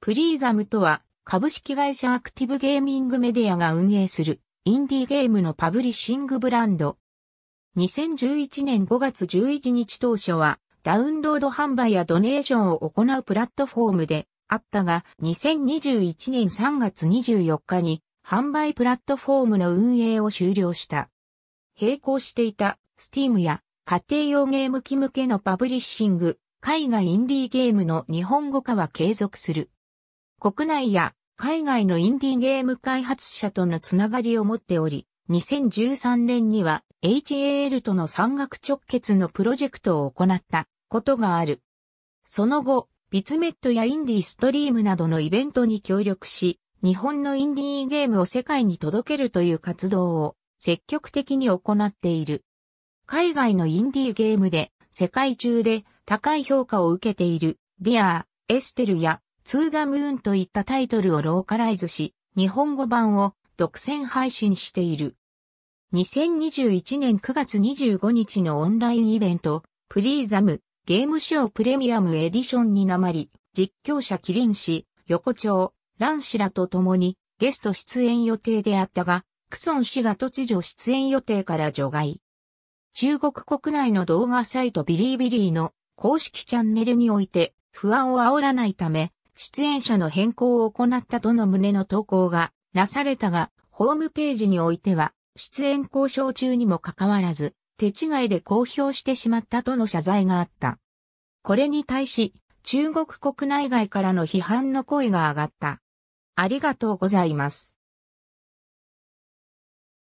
プリーザムとは、株式会社アクティブゲーミングメディアが運営する、インディーゲームのパブリッシングブランド。2011年5月11日当初は、ダウンロード販売やドネーションを行うプラットフォームであったが、2021年3月24日に、販売プラットフォームの運営を終了した。並行していた Steam や家庭用ゲーム機向けのパブリッシング、海外インディーゲームの日本語化は継続する。国内や海外のインディーゲーム開発者とのつながりを持っており、2013年には HAL との山岳直結のプロジェクトを行ったことがある。その後、ビツメットやインディーストリームなどのイベントに協力し、日本のインディーゲームを世界に届けるという活動を積極的に行っている。海外のインディーゲームで世界中で高い評価を受けているディアー、エステルや To the Moon といったタイトルをローカライズし、日本語版を独占配信している。2021年9月25日のオンラインイベント、プリーザムゲームショープレミアムエディションに名まり、実況者キリン氏、横丁、ラン氏らと共にゲスト出演予定であったが、クソン氏が突如出演予定から除外。中国国内の動画サイトビリービリーの公式チャンネルにおいて不安を煽らないため、出演者の変更を行ったとの旨の投稿がなされたが、ホームページにおいては、出演交渉中にもかかわらず、手違いで公表してしまったとの謝罪があった。これに対し、中国国内外からの批判の声が上がった。ありがとうございます。